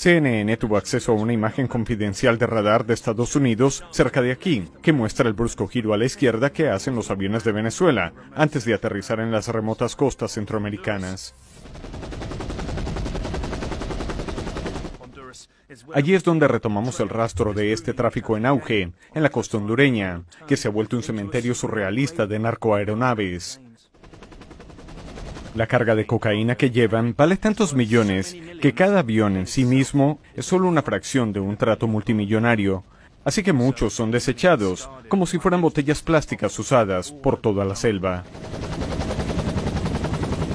CNN tuvo acceso a una imagen confidencial de radar de Estados Unidos cerca de aquí, que muestra el brusco giro a la izquierda que hacen los aviones de Venezuela antes de aterrizar en las remotas costas centroamericanas. Allí es donde retomamos el rastro de este tráfico en auge, en la costa hondureña, que se ha vuelto un cementerio surrealista de narcoaeronaves. La carga de cocaína que llevan vale tantos millones que cada avión en sí mismo es solo una fracción de un trato multimillonario. Así que muchos son desechados, como si fueran botellas plásticas usadas por toda la selva.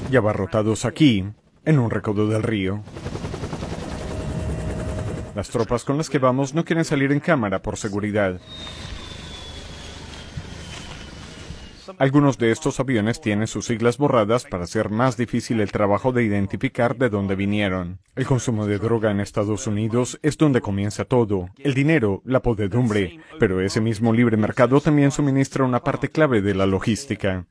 Y abarrotados aquí, en un recodo del río. Las tropas con las que vamos no quieren salir en cámara por seguridad. Algunos de estos aviones tienen sus siglas borradas para hacer más difícil el trabajo de identificar de dónde vinieron. El consumo de droga en Estados Unidos es donde comienza todo, el dinero, la podedumbre, pero ese mismo libre mercado también suministra una parte clave de la logística.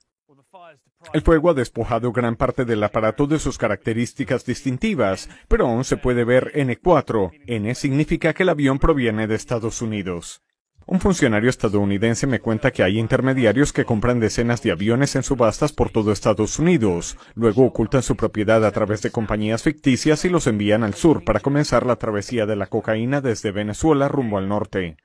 El fuego ha despojado gran parte del aparato de sus características distintivas, pero aún se puede ver N4. N significa que el avión proviene de Estados Unidos. Un funcionario estadounidense me cuenta que hay intermediarios que compran decenas de aviones en subastas por todo Estados Unidos, luego ocultan su propiedad a través de compañías ficticias y los envían al sur para comenzar la travesía de la cocaína desde Venezuela rumbo al norte.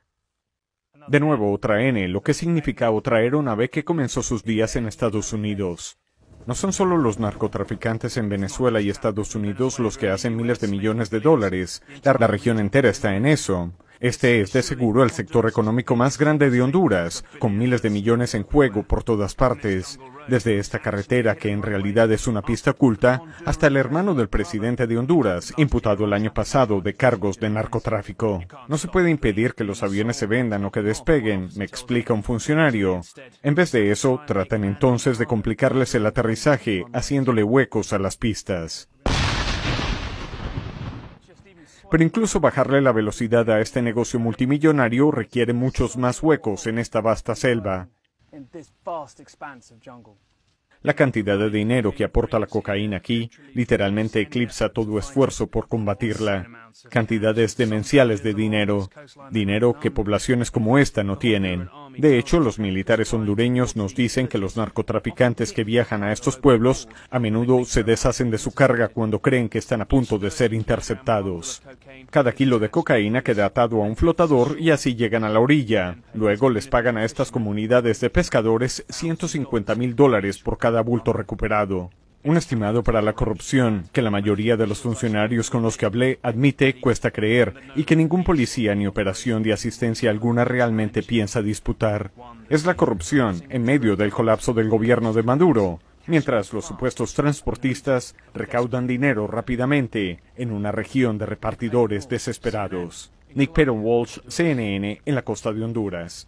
De nuevo, otra N, lo que significa otra aeronave que comenzó sus días en Estados Unidos. No son solo los narcotraficantes en Venezuela y Estados Unidos los que hacen miles de millones de dólares, la, región entera está en eso. Este es, de seguro, el sector económico más grande de Honduras, con miles de millones en juego por todas partes. Desde esta carretera, que en realidad es una pista oculta, hasta el hermano del presidente de Honduras, imputado el año pasado de cargos de narcotráfico. No se puede impedir que los aviones se vendan o que despeguen, me explica un funcionario. En vez de eso, tratan entonces de complicarles el aterrizaje, haciéndole huecos a las pistas. Pero incluso bajarle la velocidad a este negocio multimillonario requiere muchos más huecos en esta vasta selva. La cantidad de dinero que aporta la cocaína aquí literalmente eclipsa todo esfuerzo por combatirla. Cantidades demenciales de dinero, dinero que poblaciones como esta no tienen. De hecho, los militares hondureños nos dicen que los narcotraficantes que viajan a estos pueblos a menudo se deshacen de su carga cuando creen que están a punto de ser interceptados. Cada kilo de cocaína queda atado a un flotador y así llegan a la orilla. Luego les pagan a estas comunidades de pescadores 150 mil dólares por cada bulto recuperado un estimado para la corrupción que la mayoría de los funcionarios con los que hablé admite cuesta creer y que ningún policía ni operación de asistencia alguna realmente piensa disputar. Es la corrupción en medio del colapso del gobierno de Maduro, mientras los supuestos transportistas recaudan dinero rápidamente en una región de repartidores desesperados. Nick Peron Walsh, CNN, en la costa de Honduras.